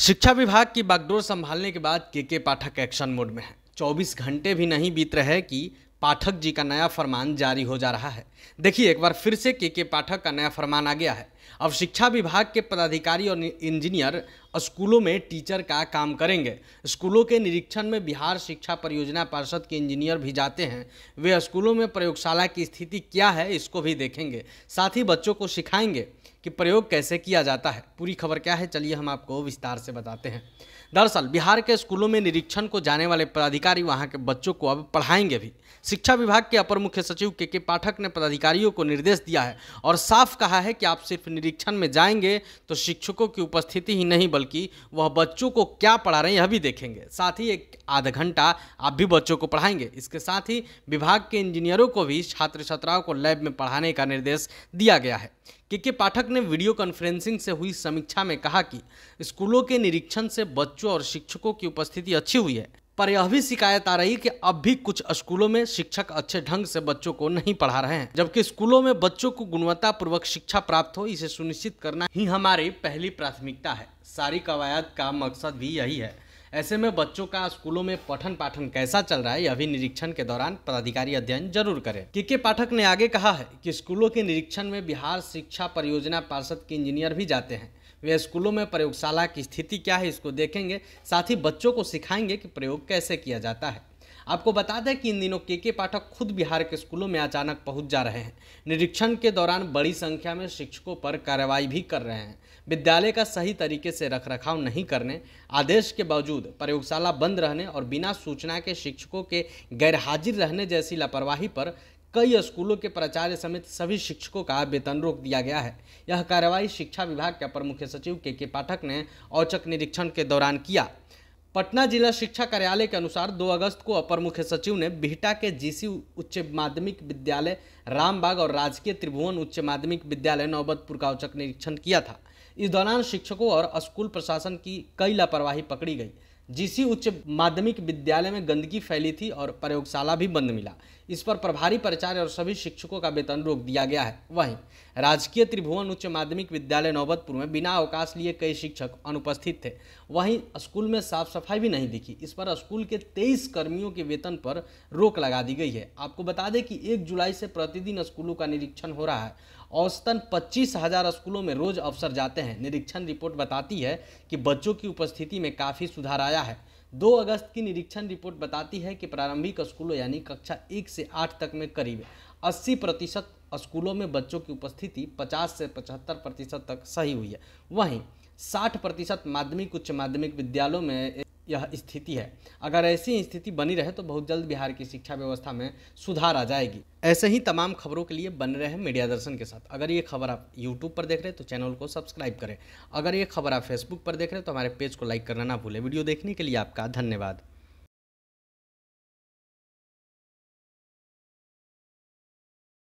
शिक्षा विभाग की बागडोर संभालने के बाद के के पाठक एक्शन मोड में है 24 घंटे भी नहीं बीत रहे कि पाठक जी का नया फरमान जारी हो जा रहा है देखिए एक बार फिर से के के पाठक का नया फरमान आ गया है अब शिक्षा विभाग के पदाधिकारी और इंजीनियर स्कूलों में टीचर का काम करेंगे स्कूलों के निरीक्षण में बिहार शिक्षा परियोजना पार्षद के इंजीनियर भी जाते हैं वे स्कूलों में प्रयोगशाला की स्थिति क्या है इसको भी देखेंगे साथ ही बच्चों को सिखाएंगे कि प्रयोग कैसे किया जाता है पूरी खबर क्या है चलिए हम आपको विस्तार से बताते हैं दरअसल बिहार के स्कूलों में निरीक्षण को जाने वाले पदाधिकारी वहां के बच्चों को अब पढ़ाएंगे भी शिक्षा विभाग के अपर मुख्य सचिव के के पाठक ने पदाधिकारियों को निर्देश दिया है और साफ कहा है कि आप सिर्फ निरीक्षण में जाएंगे तो शिक्षकों की उपस्थिति ही नहीं बल्कि वह बच्चों को क्या पढ़ा रहे हैं यह भी देखेंगे साथ ही एक आधा घंटा आप भी बच्चों को पढ़ाएंगे इसके साथ ही विभाग के इंजीनियरों को भी छात्र छात्राओं को लैब में पढ़ाने का निर्देश दिया गया है के के पाठक ने वीडियो कॉन्फ्रेंसिंग से हुई समीक्षा में कहा कि स्कूलों के निरीक्षण से बच्चों और शिक्षकों की उपस्थिति अच्छी हुई है पर यह भी शिकायत आ रही कि अब भी कुछ स्कूलों में शिक्षक अच्छे ढंग से बच्चों को नहीं पढ़ा रहे हैं जबकि स्कूलों में बच्चों को गुणवत्ता पूर्वक शिक्षा प्राप्त हो इसे सुनिश्चित करना ही हमारी पहली प्राथमिकता है सारी कवायद का मकसद भी यही है ऐसे में बच्चों का स्कूलों में पठन पाठन कैसा चल रहा है यह भी निरीक्षण के दौरान पदाधिकारी अध्ययन जरूर करें के के पाठक ने आगे कहा है कि स्कूलों के निरीक्षण में बिहार शिक्षा परियोजना पार्षद के इंजीनियर भी जाते हैं वे स्कूलों में प्रयोगशाला की स्थिति क्या है इसको देखेंगे साथ ही बच्चों को सिखाएंगे कि प्रयोग कैसे किया जाता है आपको बता दें कि इन दिनों के के पाठक खुद बिहार के स्कूलों में अचानक पहुंच जा रहे हैं निरीक्षण के दौरान बड़ी संख्या में शिक्षकों पर कार्रवाई भी कर रहे हैं विद्यालय का सही तरीके से रख रखाव नहीं करने आदेश के बावजूद प्रयोगशाला बंद रहने और बिना सूचना के शिक्षकों के गैरहाजिर रहने जैसी लापरवाही पर कई स्कूलों के प्राचार्य समेत सभी शिक्षकों का वेतन रोक दिया गया है यह कार्रवाई शिक्षा विभाग के अपर मुख्य सचिव के के पाठक ने औचक निरीक्षण के दौरान किया पटना जिला शिक्षा कार्यालय के अनुसार 2 अगस्त को अपर मुख्य सचिव ने बिहटा के जीसी उच्च माध्यमिक विद्यालय रामबाग और राजकीय त्रिभुवन उच्च माध्यमिक विद्यालय नौबतपुर का औचक निरीक्षण किया था इस दौरान शिक्षकों और स्कूल प्रशासन की कई लापरवाही पकड़ी गई जीसी उच्च माध्यमिक विद्यालय में गंदगी फैली थी और प्रयोगशाला भी बंद मिला इस पर प्रभारी प्राचार्य और सभी शिक्षकों का वेतन रोक दिया गया है वहीं राजकीय त्रिभुवन उच्च माध्यमिक विद्यालय नौबतपुर में बिना अवकाश लिए कई शिक्षक अनुपस्थित थे वहीं स्कूल में साफ सफाई भी नहीं दिखी इस पर स्कूल के तेईस कर्मियों के वेतन पर रोक लगा दी गई है आपको बता दें कि एक जुलाई से प्रतिदिन स्कूलों का निरीक्षण हो रहा है औसतन पच्चीस हजार स्कूलों में रोज अफसर जाते हैं निरीक्षण रिपोर्ट बताती है कि बच्चों की उपस्थिति में काफ़ी सुधार आया बताया है 2 अगस्त की निरीक्षण रिपोर्ट बताती है कि प्रारंभिक स्कूलों यानी कक्षा एक से आठ तक में करीब 80 प्रतिशत स्कूलों में बच्चों की उपस्थिति 50 से 75 प्रतिशत तक सही हुई है वहीं 60 प्रतिशत माध्यमिक उच्च माध्यमिक विद्यालयों में यह स्थिति है अगर ऐसी स्थिति बनी रहे तो बहुत जल्द बिहार की शिक्षा व्यवस्था में सुधार आ जाएगी ऐसे ही तमाम खबरों के लिए बन रहे हैं मीडिया दर्शन के साथ अगर ये खबर आप यूट्यूब पर देख रहे हैं तो चैनल को सब्सक्राइब करें अगर ये खबर आप फेसबुक पर देख रहे हैं तो हमारे पेज को लाइक करना ना भूलें वीडियो देखने के लिए आपका धन्यवाद